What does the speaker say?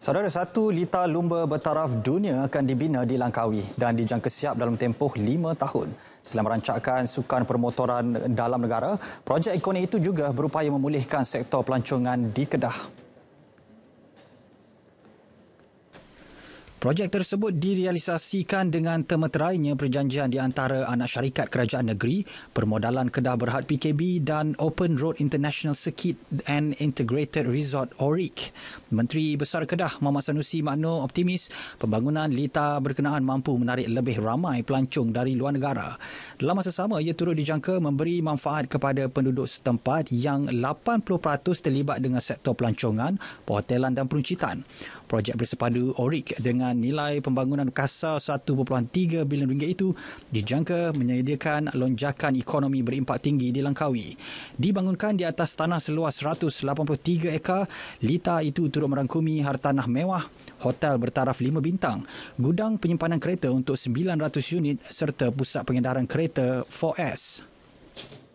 Saudara, satu lita lumba bertaraf dunia akan dibina di Langkawi dan dijangka siap dalam tempoh lima tahun. Selain merancangkan sukan permotoran dalam negara, projek ikonik itu juga berupaya memulihkan sektor pelancongan di Kedah. Projek tersebut direalisasikan dengan temeterainya perjanjian di antara anak syarikat kerajaan negeri, permodalan Kedah Berhad PKB dan Open Road International Circuit and Integrated Resort ORIC. Menteri Besar Kedah Mohd Sanusi Makno optimis pembangunan lita berkenaan mampu menarik lebih ramai pelancong dari luar negara. Dalam masa sama, ia turut dijangka memberi manfaat kepada penduduk setempat yang 80% terlibat dengan sektor pelancongan, perhotelan dan peruncitan. Projek bersepadu ORIC dengan dan nilai pembangunan kasar 1.3 bilion ringgit itu dijangka menyediakan lonjakan ekonomi berimpak tinggi di Langkawi. Dibangunkan di atas tanah seluas 183 ekar, lita itu turut merangkumi hartanah mewah, hotel bertaraf 5 bintang, gudang penyimpanan kereta untuk 900 unit serta pusat pengedaran kereta 4S.